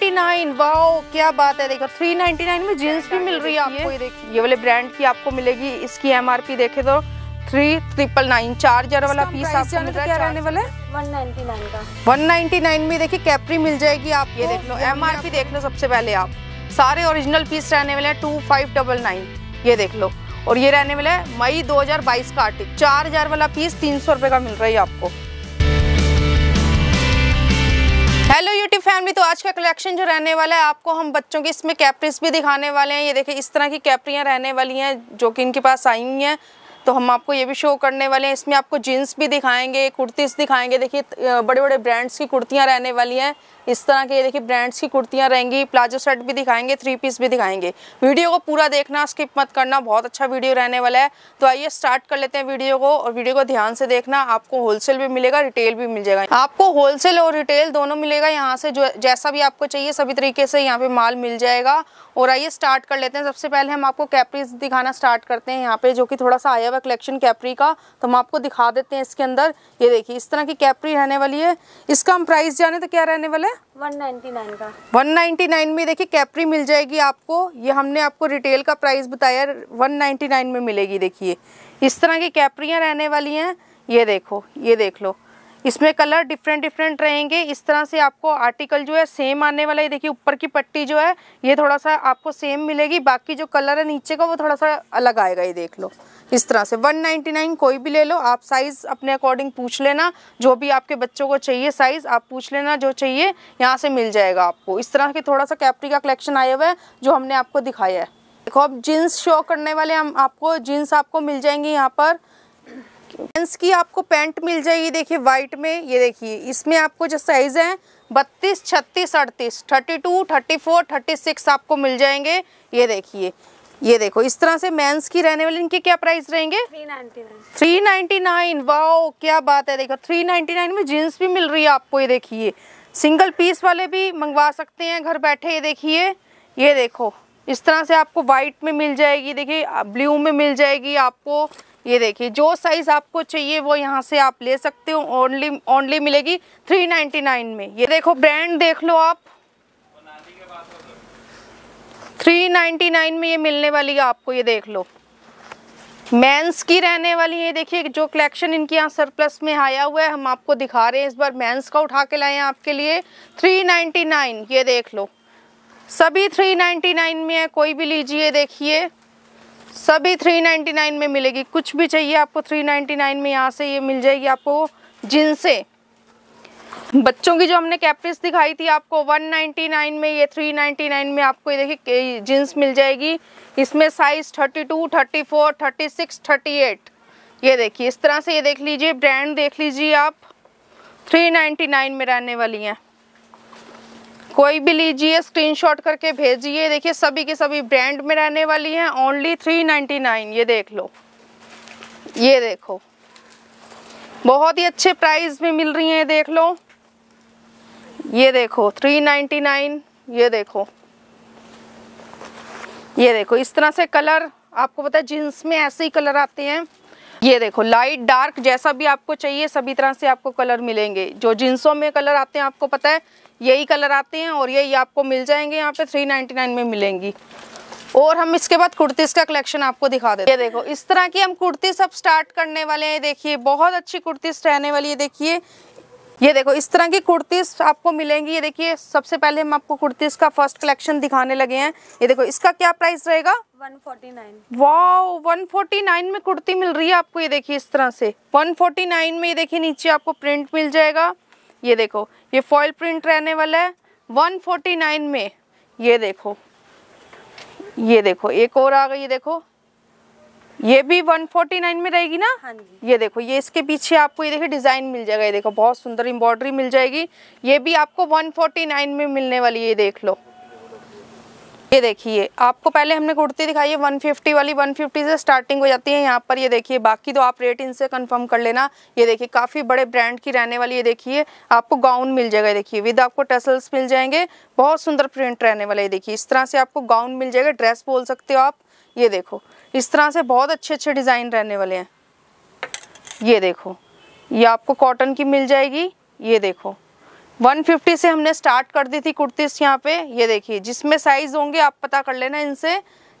399 wow क्या बात है देखो 399 में जींस भी मिल रही है आपको ये देखिए ये वाले ब्रांड की आपको मिलेगी इसकी एमआरपी देखे तो थ्री ट्रिपल नाइन चार हजार वाला पीस आपको मिल तो रहा है रहने वाला 199 का 199 में देखिए कैप्री मिल जाएगी आप ये देख लो एम आर पी देख लो सबसे पहले आप सारे ओरिजिनल पीस रहने वाले हैं टू फाइव डबल नाइन ये देख लो और ये रहने वाला है मई 2022 का आर्टिक चार हजार वाला पीस तीन सौ रुपए का मिल रहा है आपको हेलो यूट्यूब फैमिली तो आज का कलेक्शन जो रहने वाला है आपको हम बच्चों की इसमें कैपरीज भी दिखाने वाले हैं ये देखिए इस तरह की कैप्रियाँ रहने वाली हैं जो कि इनके पास आई हुई हैं तो हम आपको ये भी शो करने वाले हैं इसमें आपको जीन्स भी दिखाएंगे कुर्तीस दिखाएंगे देखिए बड़े बड़े ब्रांड्स की कुर्तियाँ रहने वाली हैं इस तरह के देखिए ब्रांड्स की कुर्तियाँ रहेंगी प्लाजो सेट भी दिखाएंगे थ्री पीस भी दिखाएंगे वीडियो को पूरा देखना स्किप मत करना बहुत अच्छा वीडियो रहने वाला है तो आइए स्टार्ट कर लेते हैं वीडियो को और वीडियो को ध्यान से देखना आपको होलसेल भी मिलेगा रिटेल भी मिल जाएगा आपको होलसेल और रिटेल दोनों मिलेगा यहाँ से जो जैसा भी आपको चाहिए सभी तरीके से यहाँ पे माल मिल जाएगा और आइए स्टार्ट कर लेते हैं सबसे पहले हम आपको कैप्रीज दिखाना स्टार्ट करते हैं यहाँ पे जो कि थोड़ा सा आया हुआ कलेक्शन कैप्री का तो हम आपको दिखा देते हैं इसके अंदर ये देखिए इस तरह की कैप्री रहने वाली है इसका हम प्राइस जाने तो क्या रहने वाला है 199 का 199 में देखिए कैप्री मिल जाएगी आपको ये हमने आपको रिटेल का प्राइस बताया वन में मिलेगी देखिए इस तरह की कैप्रियाँ रहने वाली हैं ये देखो ये देख लो इसमें कलर डिफरेंट डिफरेंट रहेंगे इस तरह से आपको आर्टिकल जो है सेम आने वाला है देखिए ऊपर की पट्टी जो है ये थोड़ा सा आपको सेम मिलेगी बाकी जो कलर है नीचे का वो थोड़ा सा अलग आएगा ये देख लो इस तरह से 199 कोई भी ले लो आप साइज़ अपने अकॉर्डिंग पूछ लेना जो भी आपके बच्चों को चाहिए साइज़ आप पूछ लेना जो चाहिए यहाँ से मिल जाएगा आपको इस तरह के थोड़ा सा कैप्री का कलेक्शन आया हुआ है जो हमने आपको दिखाया है देखो अब जीन्स शो करने वाले हम आपको जीन्स आपको मिल जाएंगी यहाँ पर जेंट्स की आपको पैंट मिल जाएगी देखिए वाइट में ये देखिए इसमें आपको जो साइज़ है बत्तीस छत्तीस अड़तीस thirty two thirty four thirty six आपको मिल जाएंगे ये देखिए ये देखो इस तरह से मेंस की रहने वाले इनके क्या प्राइस रहेंगे थ्री नाइन्टी नाइन वाओ क्या बात है देखो थ्री नाइनटी नाइन में जीन्स भी मिल रही है आपको ये देखिए सिंगल पीस वाले भी मंगवा सकते हैं घर बैठे ये देखिए ये देखो इस तरह से आपको वाइट में मिल जाएगी देखिए ब्लू में मिल जाएगी आपको ये देखिए जो साइज़ आपको चाहिए वो यहाँ से आप ले सकते हो ओनली ओनली मिलेगी 399 में ये देखो ब्रांड देख लो आप 399 में ये मिलने वाली है आपको ये देख लो मेंस की रहने वाली है देखिए जो कलेक्शन इनके यहाँ सरप्लस में आया हुआ है हम आपको दिखा रहे हैं इस बार मेंस का उठा के लाए हैं आपके लिए 399 ये देख लो सभी 399 में है कोई भी लीजिए देखिए सभी 399 में मिलेगी कुछ भी चाहिए आपको 399 में यहाँ से ये मिल जाएगी आपको जिनसे बच्चों की जो हमने कैप्रिस दिखाई थी आपको 199 में ये 399 में आपको ये देखिए जीन्स मिल जाएगी इसमें साइज 32, 34, 36, 38 ये देखिए इस तरह से ये देख लीजिए ब्रांड देख लीजिए आप 399 में रहने वाली हैं कोई भी लीजिए स्क्रीनशॉट करके भेजिए देखिए सभी के सभी ब्रांड में रहने वाली हैं ओनली थ्री नाइन्टी नाइन ये देख लो ये देखो बहुत ही अच्छे प्राइस में मिल रही हैं देख लो ये देखो थ्री नाइन्टी नाइन ये देखो ये देखो इस तरह से कलर आपको पता है जीन्स में ऐसे ही कलर आते हैं ये देखो लाइट डार्क जैसा भी आपको चाहिए सभी तरह से आपको कलर मिलेंगे जो जींसों में कलर आते हैं आपको पता है यही कलर आते हैं और यही आपको मिल जाएंगे यहाँ पे 399 में मिलेंगी और हम इसके बाद कुर्तीस का कलेक्शन आपको दिखा देते हैं देखो इस तरह की हम कुर्तीस अब स्टार्ट करने वाले हैं देखिए बहुत अच्छी कुर्तीस रहने वाली है देखिए ये देखो इस तरह की कुर्तीस आपको मिलेंगी ये देखिए सबसे पहले हम आपको कुर्तीस का फर्स्ट कलेक्शन दिखाने लगे हैं ये देखो इसका क्या प्राइस रहेगा 149 वाओ 149 में कुर्ती मिल रही है आपको ये देखिए इस तरह से 149 में ये देखिए नीचे आपको प्रिंट मिल जाएगा ये देखो ये फॉयल प्रिंट रहने वाला है वन में ये देखो ये देखो एक और आ गई ये देखो ये भी 149 में रहेगी ना हाँ जी ये देखो ये इसके पीछे आपको ये देखिए डिजाइन मिल जाएगा ये देखो बहुत सुंदर एम्ब्रॉयडरी मिल जाएगी ये भी आपको 149 में मिलने वाली है ये देख लो ये देखिए आपको पहले हमने कुर्ती दिखाई है 150 वाली 150 से स्टार्टिंग हो जाती है यहाँ पर ये देखिए बाकी तो आप रेट इनसे कंफर्म कर लेना ये देखिए काफ़ी बड़े ब्रांड की रहने वाली ये देखिए आपको गाउन मिल जाएगा देखिए विद आपको टसल्स मिल जाएंगे बहुत सुंदर प्रिंट रहने वाला ये देखिए इस तरह से आपको गाउन मिल जाएगा ड्रेस बोल सकते हो आप ये देखो इस तरह से बहुत अच्छे अच्छे डिज़ाइन रहने वाले हैं ये देखो ये आपको कॉटन की मिल जाएगी ये देखो 150 से हमने स्टार्ट कर दी थी कुर्तीस यहाँ पे ये देखिए जिसमें साइज़ होंगे आप पता कर लेना इनसे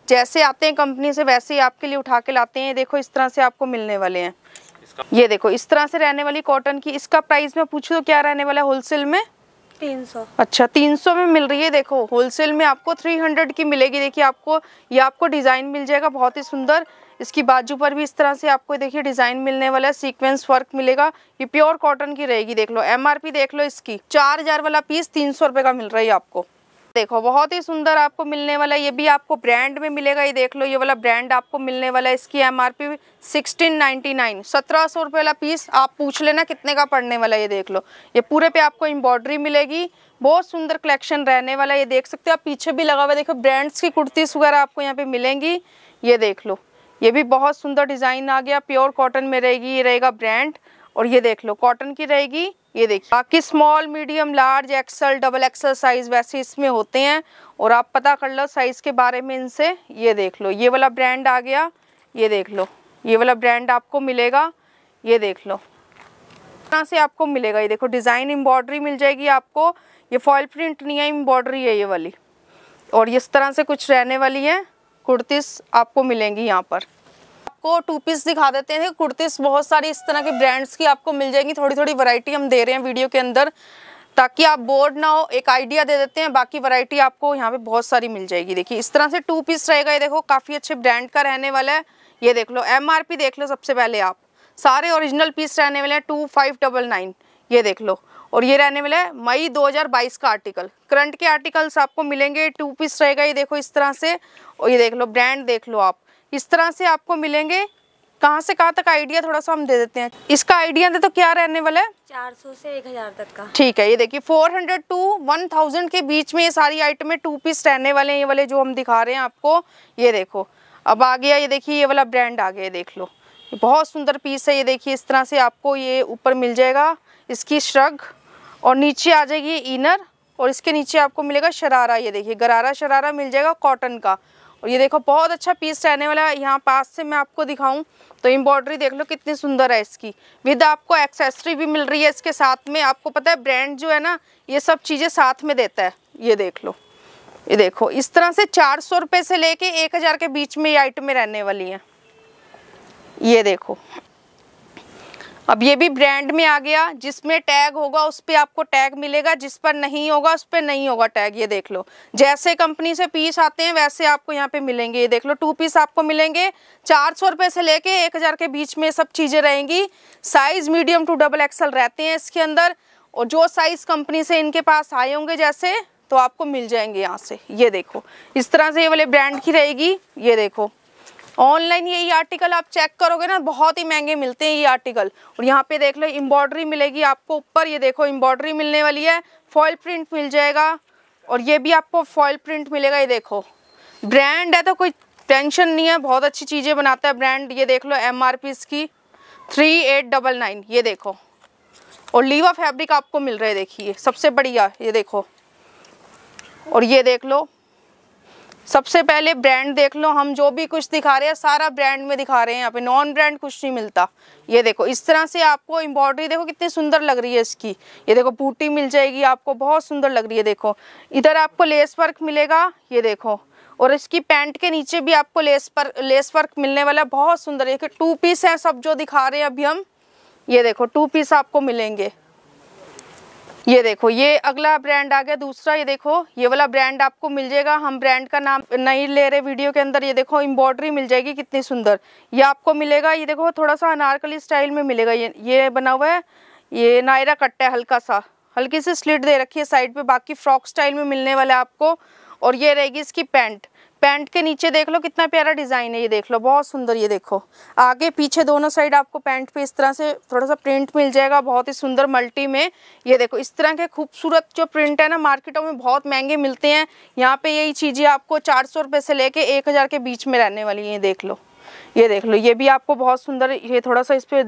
जैसे आते हैं कंपनी से वैसे ही आपके लिए उठा के लाते हैं ये देखो इस तरह से आपको मिलने वाले हैं ये देखो इस तरह से रहने वाली कॉटन की इसका प्राइस में पूछू तो क्या रहने वाला है होलसेल में 300 अच्छा 300 में मिल रही है देखो होलसेल में आपको 300 की मिलेगी देखिए आपको ये आपको डिज़ाइन मिल जाएगा बहुत ही सुंदर इसकी बाजू पर भी इस तरह से आपको देखिए डिज़ाइन मिलने वाला है सीक्वेंस वर्क मिलेगा ये प्योर कॉटन की रहेगी देख लो एमआरपी देख लो इसकी चार हजार वाला पीस तीन सौ का मिल रहा है आपको देखो बहुत ही सुंदर आपको मिलने वाला ये भी आपको ब्रांड में मिलेगा ये देख लो ये वाला ब्रांड आपको मिलने वाला है इसकी M R P sixteen ninety nine सत्रह सौ रुपये वाला पीस आप पूछ लेना कितने का पड़ने वाला ये देख लो ये पूरे पे आपको एम्ब्रॉयडरी मिलेगी बहुत सुंदर कलेक्शन रहने वाला ये देख सकते हो आप पीछे भी लगा हुआ देखो ब्रांड्स की कुर्तीस वगैरह आपको यहाँ पे मिलेंगी ये देख लो ये भी बहुत सुंदर डिज़ाइन आ गया प्योर कॉटन में रहेगी ये रहेगा ब्रांड और ये देख लो कॉटन की रहेगी ये देखिए बाकी small medium large XL double XL size वैसे इसमें होते हैं और आप पता कर लो साइज़ के बारे में इनसे ये देख लो ये वाला ब्रांड आ गया ये देख लो ये वाला ब्रांड आपको मिलेगा ये देख लो तरह से आपको मिलेगा ये देखो डिज़ाइन एम्ब्रॉयडरी मिल जाएगी आपको ये फॉयल प्रिंट नहीं है एम्ब्रॉयडरी है ये वाली और इस तरह से कुछ रहने वाली है कुर्तीस आपको मिलेंगी यहाँ पर आपको टू पीस दिखा देते हैं कुर्तीस बहुत सारी इस तरह के ब्रांड्स की आपको मिल जाएंगी थोड़ी थोड़ी वैरायटी हम दे रहे हैं वीडियो के अंदर ताकि आप बोर्ड ना हो एक आइडिया दे देते हैं बाकी वैरायटी आपको यहाँ पे बहुत सारी मिल जाएगी देखिए इस तरह से टू पीस रहेगा ये देखो काफ़ी अच्छे ब्रांड का रहने वाला है ये देख लो एम देख लो सबसे पहले आप सारे ओरिजिनल पीस रहने वाले हैं टू फाइव डबल नाइन ये देख लो और ये रहने वाला है मई 2022 का आर्टिकल करंट के आर्टिकल्स आपको मिलेंगे टू पीस रहेगा ये देखो इस तरह से और ये देख लो ब्रांड देख लो आप इस तरह से आपको मिलेंगे कहाँ से कहाँ तक आइडिया थोड़ा सा हम दे देते हैं इसका आइडिया दे तो क्या रहने वाला है चार सौ से एक हजार तक का ठीक है ये देखिए four hundred to one thousand के बीच में ये सारी आइटमें टू पीस रहने वाले हैं ये वाले जो हम दिखा रहे हैं आपको ये देखो अब आ गया ये देखिए ये वाला ब्रांड आ गया देख लो बहुत सुंदर पीस है ये देखिए इस तरह से आपको ये ऊपर मिल जाएगा इसकी श्रग और नीचे आ जाएगी इनर और इसके नीचे आपको मिलेगा शरारा ये देखिए गरारा शरारा मिल जाएगा कॉटन का और ये देखो बहुत अच्छा पीस रहने वाला है यहाँ पास से मैं आपको दिखाऊं तो एम्ब्रॉयडरी देख लो कितनी सुंदर है इसकी विद आपको एक्सेसरी भी मिल रही है इसके साथ में आपको पता है ब्रांड जो है ना ये सब चीज़ें साथ में देता है ये देख लो ये देखो इस तरह से चार सौ रुपये से लेके एक हज़ार के बीच में ये आइटमें रहने वाली हैं ये देखो अब ये भी ब्रांड में आ गया जिसमें टैग होगा उस पर आपको टैग मिलेगा जिस पर नहीं होगा उस पर नहीं होगा टैग ये देख लो जैसे कंपनी से पीस आते हैं वैसे आपको यहाँ पे मिलेंगे ये देख लो टू पीस आपको मिलेंगे चार सौ रुपये से लेके एक हज़ार के बीच में सब चीज़ें रहेंगी size medium to double XL रहते हैं इसके अंदर और जो साइज़ कंपनी से इनके पास आए होंगे जैसे तो आपको मिल जाएंगे यहाँ से ये देखो इस तरह से ये वाले ब्रांड की रहेगी ये देखो ऑनलाइन ये आर्टिकल आप चेक करोगे ना बहुत ही महंगे मिलते हैं ये आर्टिकल और यहाँ पे देख लो एम्ब्रॉयडरी मिलेगी आपको ऊपर ये देखो एम्ब्रॉयडरी मिलने वाली है फॉल प्रिंट मिल जाएगा और ये भी आपको फॉयल प्रिंट मिलेगा ये देखो ब्रांड है तो कोई टेंशन नहीं है बहुत अच्छी चीज़ें बनाता है ब्रांड ये देख लो एम आर पी इसकी थ्री एट डबल नाइन ये देखो और लीवा फैब्रिक आपको मिल रहा है देखिए सबसे बढ़िया ये देखो और ये देख लो सबसे पहले ब्रांड देख लो हम जो भी कुछ दिखा रहे हैं सारा ब्रांड में दिखा रहे हैं यहाँ पे नॉन ब्रांड कुछ नहीं मिलता ये देखो इस तरह से आपको एम्ब्रॉयडरी देखो कितनी सुंदर लग रही है इसकी ये देखो बूटी मिल जाएगी आपको बहुत सुंदर लग रही है देखो इधर आपको लेस वर्क मिलेगा ये देखो और इसकी पैंट के नीचे भी आपको लेस पर लेस वर्क मिलने वाला बहुत सुंदर है टू पीस है सब जो दिखा रहे हैं अभी हम ये देखो टू पीस आपको मिलेंगे ये देखो ये अगला ब्रांड आ गया दूसरा ये देखो ये वाला ब्रांड आपको मिल जाएगा हम ब्रांड का नाम नहीं ले रहे वीडियो के अंदर ये देखो एम्ब्रॉयडरी मिल जाएगी कितनी सुंदर ये आपको मिलेगा ये देखो थोड़ा सा अनारकली स्टाइल में मिलेगा ये ये बना हुआ है ये नायरा कट है हल्का सा हल्की सी स्लिट दे रखी है साइड पे बाकी फ्रॉक स्टाइल में मिलने वाला है आपको और ये रहेगी इसकी पैंट पैंट के नीचे देख लो कितना प्यारा डिज़ाइन है ये देख लो बहुत सुंदर ये देखो आगे पीछे दोनों साइड आपको पैंट पे इस तरह से थोड़ा सा प्रिंट मिल जाएगा बहुत ही सुंदर मल्टी में ये देखो इस तरह के खूबसूरत जो प्रिंट है ना मार्केटों में बहुत महंगे मिलते हैं यहाँ पे यही चीज़ें आपको चार सौ रुपये से लेके एक हज़ार के बीच में रहने वाली है देख लो ये देख लो ये भी आपको बहुत सुंदर ये थोड़ा सा इस पे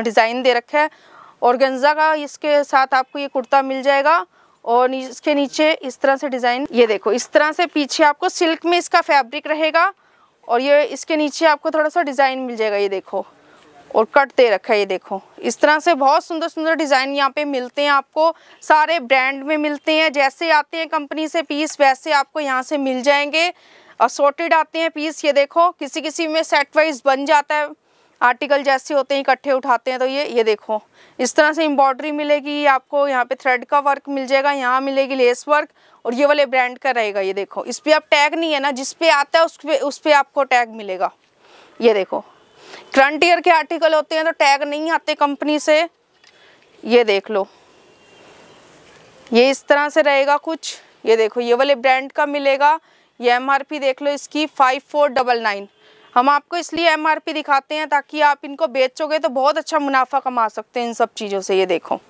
डिज़ाइन दे रखा है और गंजा का इसके साथ आपको ये कुर्ता मिल जाएगा और इसके नीचे इस तरह से डिज़ाइन ये देखो इस तरह से पीछे आपको सिल्क में इसका फैब्रिक रहेगा और ये इसके नीचे आपको थोड़ा सा डिज़ाइन मिल जाएगा ये देखो और कट दे रखा है ये देखो इस तरह से बहुत सुंदर सुंदर डिज़ाइन यहाँ पे मिलते हैं आपको सारे ब्रांड में मिलते हैं जैसे आते हैं कंपनी से पीस वैसे आपको यहाँ से मिल जाएंगे असोटेड आते हैं पीस ये देखो किसी किसी में सेट वाइज बन जाता है आर्टिकल जैसे होते हैं इकट्ठे उठाते हैं तो ये ये देखो इस तरह से एम्ब्रॉयडरी मिलेगी आपको यहाँ पे थ्रेड का वर्क मिल जाएगा यहाँ मिलेगी लेस वर्क और ये वाले ब्रांड का रहेगा ये देखो इस पर आप टैग नहीं है ना जिस पे आता है उस पर उस पर आपको टैग मिलेगा ये देखो करंट ईयर के आर्टिकल होते हैं तो टैग नहीं आते कंपनी से ये देख लो ये इस तरह से रहेगा कुछ ये देखो ये वाले ब्रांड का मिलेगा ये एम देख लो इसकी फाइव फोर डबल नाइन हम आपको इसलिए एमआरपी दिखाते हैं ताकि आप इनको बेचोगे तो बहुत अच्छा मुनाफा कमा सकते हैं इन सब चीज़ों से ये देखो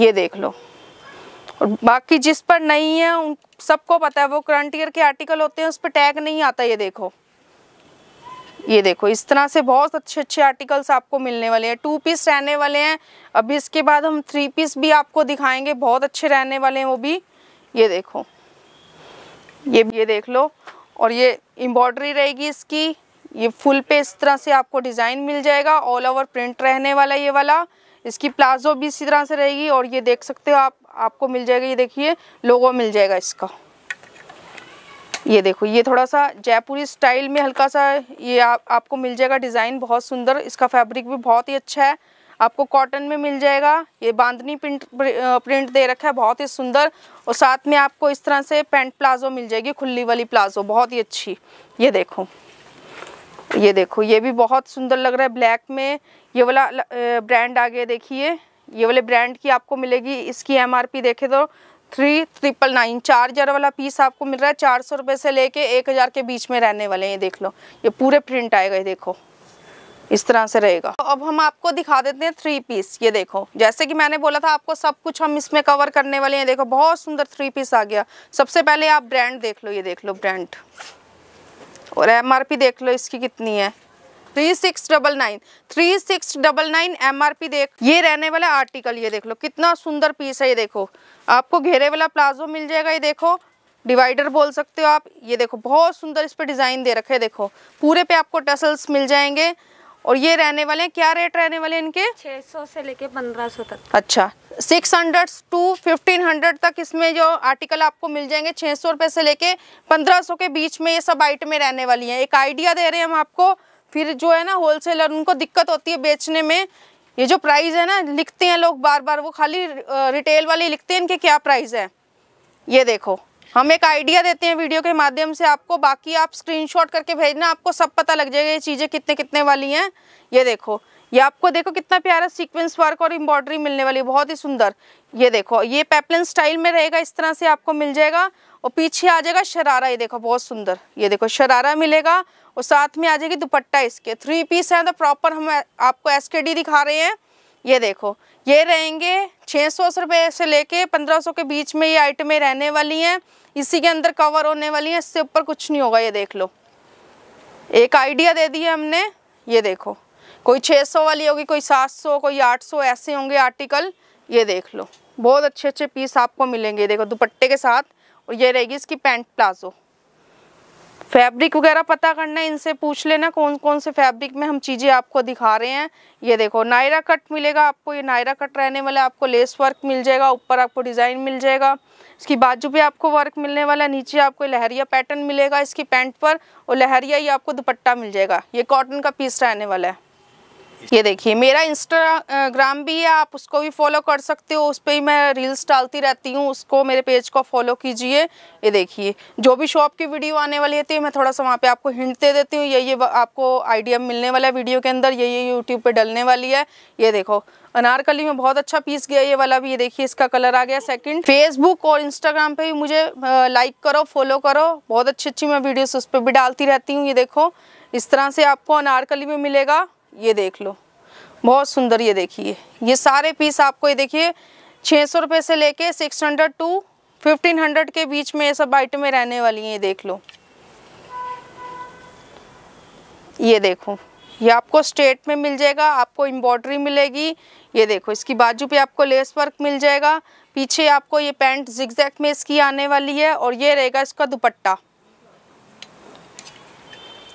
ये देख लो और बाकी जिस पर नहीं है उन सबको पता है वो करंट ईयर के आर्टिकल होते हैं उस पर टैग नहीं आता ये देखो ये देखो इस तरह से बहुत अच्छे अच्छे आर्टिकल्स आपको मिलने वाले हैं टू पीस रहने वाले हैं अभी इसके बाद हम थ्री पीस भी आपको दिखाएंगे बहुत अच्छे रहने वाले हैं वो भी ये देखो ये ये देख लो और ये एम्ब्रॉयडरी रहेगी इसकी ये फुल पे इस तरह से आपको डिज़ाइन मिल जाएगा ऑल ओवर प्रिंट रहने वाला ये वाला इसकी प्लाजो भी इसी तरह से रहेगी और ये देख सकते हो आप आपको मिल जाएगा ये देखिए लोगो मिल जाएगा इसका ये देखो ये थोड़ा सा जयपुरी स्टाइल में हल्का सा ये आ, आपको मिल जाएगा डिज़ाइन बहुत सुंदर इसका फैब्रिक भी बहुत ही अच्छा है आपको कॉटन में मिल जाएगा ये बांधनी प्रिंट प्रिंट दे रखा है बहुत ही सुंदर और साथ में आपको इस तरह से पैंट प्लाजो मिल जाएगी खुली वाली प्लाजो बहुत ही अच्छी ये देखो ये देखो ये भी बहुत सुंदर लग रहा है ब्लैक में ये वाला ब्रांड आ गया देखिए ये वाले ब्रांड की आपको मिलेगी इसकी एमआरपी देखे तो थ्री ट्रिपल नाइन चार हज़ार वाला पीस आपको मिल रहा है चार सौ रुपये से लेके एक हज़ार के बीच में रहने वाले हैं ये देख लो ये पूरे प्रिंट आएगा ये देखो इस तरह से रहेगा तो अब हम आपको दिखा देते हैं थ्री पीस ये देखो जैसे कि मैंने बोला था आपको सब कुछ हम इसमें कवर करने वाले हैं देखो बहुत सुंदर थ्री पीस आ गया सबसे पहले आप ब्रांड देख लो ये देख लो ब्रांड और एम देख लो इसकी कितनी है three six double nine three six double nine M R P देख ये रहने वाला आर्टिकल ये देख लो कितना सुंदर पीस है ये देखो आपको घेरे वाला प्लाजो मिल जाएगा ये देखो डिवाइडर बोल सकते हो आप ये देखो बहुत सुंदर इस पर डिज़ाइन दे रखे देखो पूरे पे आपको टसल्स मिल जाएंगे और ये रहने वाले हैं क्या रेट रहने वाले हैं इनके 600 से लेके 1500 तक अच्छा 600 टू फिफ्टीन तक इसमें जो आर्टिकल आपको मिल जाएंगे 600 रुपए से लेके 1500 के बीच में ये सब आइटमें रहने वाली हैं एक आइडिया दे रहे हैं हम आपको फिर जो है ना होलसेलर उनको दिक्कत होती है बेचने में ये जो प्राइस है ना लिखते हैं लोग बार बार वो खाली रिटेल वाले लिखते हैं इनके क्या प्राइस है ये देखो हम एक आइडिया देते हैं वीडियो के माध्यम से आपको बाकी आप स्क्रीनशॉट करके भेजना आपको सब पता लग जाएगा ये चीज़ें कितने कितने वाली हैं ये देखो ये आपको देखो कितना प्यारा सीक्वेंस वर्क और एम्ब्रॉयडरी मिलने वाली बहुत ही सुंदर ये देखो ये पेपलन स्टाइल में रहेगा इस तरह से आपको मिल जाएगा और पीछे आ जाएगा शरारा ये देखो बहुत सुंदर ये देखो शरारा मिलेगा और साथ में आ जाएगी दुपट्टा इसके थ्री पीस है तो प्रॉपर हम आपको एसकेडी दिखा रहे हैं ये देखो ये रहेंगे छः सौ रुपये से लेके पंद्रह सौ के बीच में ये आइटमें रहने वाली हैं इसी के अंदर कवर होने वाली हैं इससे ऊपर कुछ नहीं होगा ये देख लो एक आइडिया दे दिया हमने ये देखो कोई 600 वाली होगी कोई 700 कोई 800 ऐसे होंगे आर्टिकल ये देख लो बहुत अच्छे अच्छे पीस आपको मिलेंगे देखो दुपट्टे के साथ और ये रहेगी इसकी पैंट प्लाजो फैब्रिक वगैरह पता करना इनसे पूछ लेना कौन कौन से फैब्रिक में हम चीज़ें आपको दिखा रहे हैं ये देखो नायरा कट मिलेगा आपको ये नायरा कट रहने वाला आपको लेस वर्क मिल जाएगा ऊपर आपको डिज़ाइन मिल जाएगा इसकी बाजू पे आपको वर्क मिलने वाला नीचे आपको लहरिया पैटर्न मिलेगा इसकी पैंट पर और लहरिया ही आपको दुपट्टा मिल जाएगा ये कॉटन का पीस रहने वाला है ये देखिए मेरा इंस्टाग्राम भी है आप उसको भी फॉलो कर सकते हो उस पर ही मैं रील्स डालती रहती हूँ उसको मेरे पेज को फॉलो कीजिए ये देखिए जो भी शॉप की वीडियो आने वाली होती है तो मैं थोड़ा सा वहाँ पे आपको हिंट दे देती हूँ ये ये आपको आइडिया मिलने वाला है वीडियो के अंदर ये ये यूट्यूब पर डलने वाली है ये देखो अनारकली में बहुत अच्छा पीस गया ये वाला भी ये देखिए इसका कलर आ गया सेकंड फेसबुक और इंस्टाग्राम पे भी मुझे लाइक करो फॉलो करो बहुत अच्छी अच्छी मैं वीडियोस उस पर भी डालती रहती हूँ ये देखो इस तरह से आपको अनारकली में मिलेगा ये देख लो बहुत सुंदर ये देखिए ये सारे पीस आपको ये देखिए छः सौ रुपये से लेके six hundred to fifteen hundred के बीच में ये सब आइटमें रहने वाली हैं ये देख लो ये देखो ये आपको स्टेट में मिल जाएगा आपको एम्ब्रॉयडरी मिलेगी ये देखो इसकी बाजू पे आपको लेस वर्क मिल जाएगा पीछे आपको ये पैंट जिगजैक में इसकी आने वाली है और ये रहेगा इसका दुपट्टा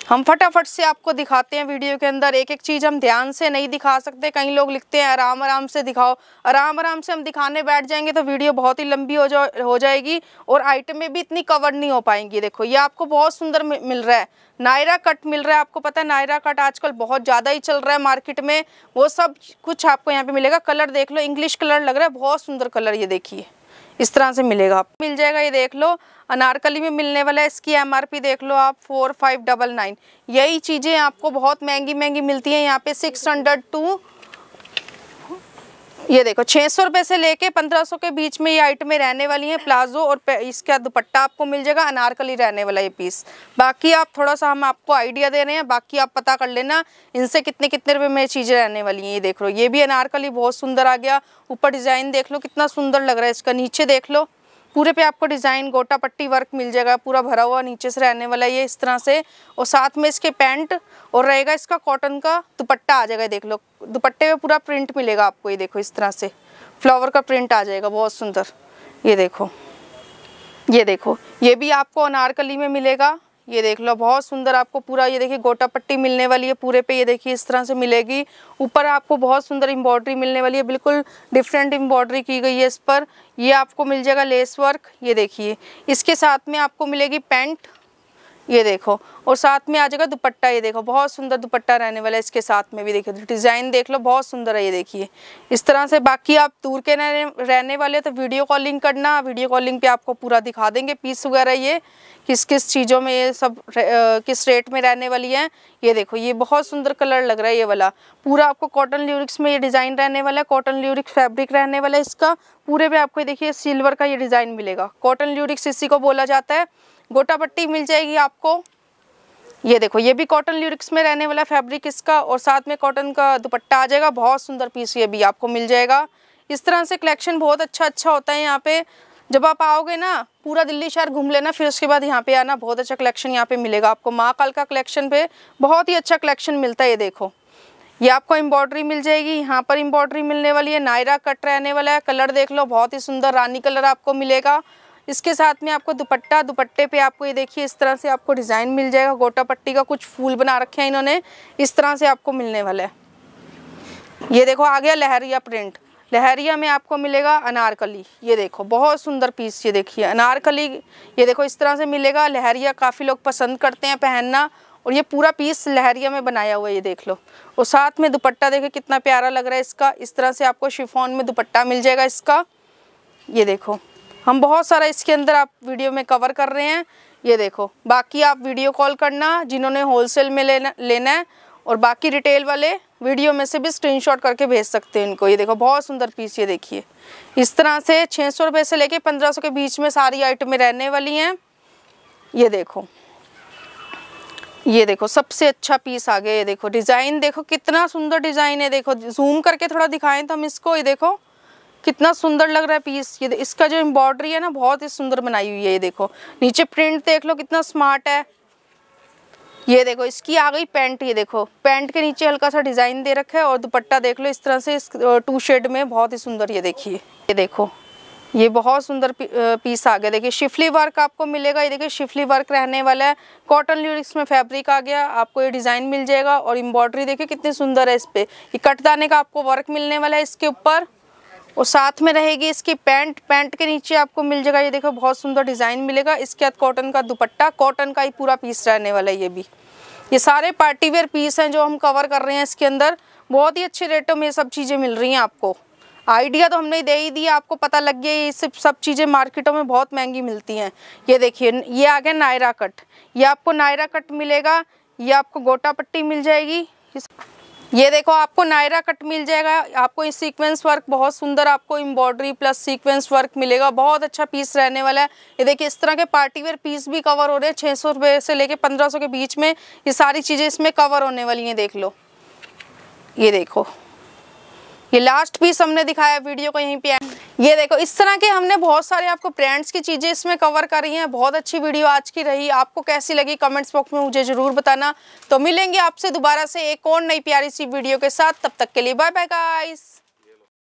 हम फटाफट से आपको दिखाते हैं वीडियो के अंदर एक एक चीज़ हम ध्यान से नहीं दिखा सकते कई लोग लिखते हैं आराम आराम से दिखाओ आराम आराम से हम दिखाने बैठ जाएंगे तो वीडियो बहुत ही लंबी हो जा हो जाएगी और आइटमें भी इतनी कवर नहीं हो पाएंगी देखो ये आपको बहुत सुंदर मिल रहा है नायरा कट मिल रहा है आपको पता है नायरा कट आजकल बहुत ज़्यादा ही चल रहा है मार्केट में वो सब कुछ आपको यहाँ पे मिलेगा कलर देख लो इंग्लिश कलर लग रहा है बहुत सुंदर कलर ये देखिए इस तरह से मिलेगा मिल जाएगा ये देख लो अनारकली में मिलने वाला है इसकी एमआरपी देख लो आप फोर फाइव डबल नाइन यही चीज़ें आपको बहुत महंगी महंगी मिलती हैं यहाँ पे सिक्स हंड्रेड टू ये देखो छः सौ रुपये से लेके पंद्रह सौ के बीच में ये आइटमें रहने वाली हैं प्लाजो और इसका दुपट्टा आपको मिल जाएगा अनारकली रहने वाला ये पीस बाकी आप थोड़ा सा हम आपको आइडिया दे रहे हैं बाकी आप पता कर लेना इनसे कितने कितने रुपये में चीज़ें रहने वाली हैं ये देख लो ये भी अनारकली बहुत सुंदर आ गया ऊपर डिज़ाइन देख लो कितना सुंदर लग रहा है इसका नीचे देख लो पूरे पे आपको डिज़ाइन गोटा पट्टी वर्क मिल जाएगा पूरा भरा हुआ नीचे से रहने वाला ये इस तरह से और साथ में इसके पैंट और रहेगा इसका कॉटन का दुपट्टा आ जाएगा देख लो दुपट्टे में पूरा प्रिंट मिलेगा आपको ये देखो इस तरह से फ्लावर का प्रिंट आ जाएगा बहुत सुंदर ये देखो ये देखो ये भी आपको अनारकली में मिलेगा ये देख लो बहुत सुंदर आपको पूरा ये देखिए गोटा पट्टी मिलने वाली है पूरे पे ये देखिए इस तरह से मिलेगी ऊपर आपको बहुत सुंदर एम्ब्रॉयडरी मिलने वाली है बिल्कुल डिफरेंट एम्ब्रॉयडरी की गई है इस पर ये आपको मिल जाएगा लेस वर्क ये देखिए इसके साथ में आपको मिलेगी पैंट ये देखो और साथ में आ जाएगा दुपट्टा ये देखो बहुत सुंदर दुपट्टा रहने वाला है इसके साथ में भी देखो तो डिज़ाइन देख लो बहुत सुंदर है ये देखिए इस तरह से बाकी आप दूर के रहने वाले तो वीडियो कॉलिंग करना वीडियो कॉलिंग पे आपको पूरा दिखा देंगे पीस वगैरह ये किस किस चीज़ों में ये सब आ, किस रेट में रहने वाली है ये देखो ये बहुत सुंदर कलर लग रहा है ये वाला पूरा आपको कॉटन ल्यूरिक्स में ये डिज़ाइन रहने वाला है कॉटन ल्यूरिक्स फैब्रिक रहने वाला है इसका पूरे में आपको देखिए सिल्वर का ये डिज़ाइन मिलेगा कॉटन ल्यूरिक्स इसी को बोला जाता है गोटा पट्टी मिल जाएगी आपको ये देखो ये भी कॉटन लिरिक्स में रहने वाला फैब्रिक इसका और साथ में कॉटन का दुपट्टा आ जाएगा बहुत सुंदर पीस ये भी आपको मिल जाएगा इस तरह से कलेक्शन बहुत अच्छा अच्छा होता है यहाँ पे जब आप आओगे ना पूरा दिल्ली शहर घूम लेना फिर उसके बाद यहाँ पे आना बहुत अच्छा कलेक्शन यहाँ पे मिलेगा आपको महाकाल का कलेक्शन पे बहुत ही अच्छा कलेक्शन मिलता है ये देखो ये आपको एम्ब्रॉयडरी मिल जाएगी यहाँ पर एम्ब्रॉयडरी मिलने वाली है नायरा कट रहने वाला है कलर देख लो बहुत ही सुंदर रानी कलर आपको मिलेगा इसके साथ में आपको दुपट्टा दुपट्टे पे आपको ये देखिए इस तरह से आपको डिज़ाइन मिल जाएगा गोटा पट्टी का कुछ फूल बना रखे हैं इन्होंने इस तरह से आपको मिलने वाला है ये देखो आ गया लहरिया प्रिंट लहरिया में आपको मिलेगा अनारकली ये देखो बहुत सुंदर पीस ये देखिए अनारकली ये देखो इस तरह से मिलेगा लहरिया काफ़ी लोग पसंद करते हैं पहनना और ये पूरा पीस लहरिया में बनाया हुआ है ये देख लो और साथ में दुपट्टा देखो कितना प्यारा लग रहा है इसका इस तरह से आपको शिफॉन में दुपट्टा मिल जाएगा इसका ये देखो हम बहुत सारा इसके अंदर आप वीडियो में कवर कर रहे हैं ये देखो बाकी आप वीडियो कॉल करना जिन्होंने होलसेल में लेना लेना है और बाकी रिटेल वाले वीडियो में से भी स्क्रीनशॉट करके भेज सकते हैं इनको ये देखो बहुत सुंदर पीस ये देखिए इस तरह से छः सौ रुपये से लेके पंद्रह सौ के बीच में सारी आइटमें रहने वाली हैं ये देखो ये देखो सबसे अच्छा पीस आ गया ये देखो डिज़ाइन देखो कितना सुंदर डिज़ाइन है देखो जूम करके थोड़ा दिखाएं तो हम इसको ये देखो कितना सुंदर लग रहा है पीस ये इसका जो एम्ब्रॉयडरी है ना बहुत ही सुंदर बनाई हुई है ये देखो नीचे प्रिंट देख लो कितना स्मार्ट है ये देखो इसकी आ गई पैंट ये देखो पैंट के नीचे हल्का सा डिज़ाइन दे रखा है और दुपट्टा देख लो इस तरह से इस टू शेड में बहुत ही सुंदर ये देखिए ये देखो ये बहुत सुंदर पीस आ गया देखिए शिफली वर्क आपको मिलेगा ये देखिए शिफली वर्क रहने वाला है कॉटन ल्यूरिक्स में फैब्रिक आ गया आपको ये डिज़ाइन मिल जाएगा और एम्ब्रॉयडरी देखिए कितनी सुंदर है इस पर ये कटदाने का आपको वर्क मिलने वाला है इसके ऊपर और साथ में रहेगी इसकी पैंट पैंट के नीचे आपको मिल जाएगा ये देखो बहुत सुंदर डिज़ाइन मिलेगा इसके बाद कॉटन का दुपट्टा कॉटन का ही पूरा पीस रहने वाला है ये भी ये सारे पार्टीवेयर पीस हैं जो हम कवर कर रहे हैं इसके अंदर बहुत ही अच्छे रेटों में ये सब चीज़ें मिल रही हैं आपको आइडिया तो हमने दे ही दिया आपको पता लग गया ये सब सब चीज़ें मार्केटों में बहुत महंगी मिलती हैं ये देखिए ये आ गया नायरा कट ये आपको नायरा कट मिलेगा ये आपको गोटा पट्टी मिल जाएगी ये देखो आपको नायरा कट मिल जाएगा आपको इस सीक्वेंस वर्क बहुत सुंदर आपको एम्ब्रॉयडरी प्लस सीक्वेंस वर्क मिलेगा बहुत अच्छा पीस रहने वाला है ये देखिए इस तरह के पार्टी वेयर पीस भी कवर हो रहे हैं छः सौ रुपये से लेके पंद्रह सौ के बीच में ये सारी चीज़ें इसमें कवर होने वाली हैं देख लो ये देखो ये लास्ट पीस हमने दिखाया वीडियो को यहीं पे ये देखो इस तरह के हमने बहुत सारे आपको ब्रांड्स की चीज़ें इसमें कवर करी हैं बहुत अच्छी वीडियो आज की रही आपको कैसी लगी कमेंट्स बॉक्स में मुझे ज़रूर बताना तो मिलेंगे आपसे दोबारा से एक और नई प्यारी सी वीडियो के साथ तब तक के लिए बाय बाय गाइस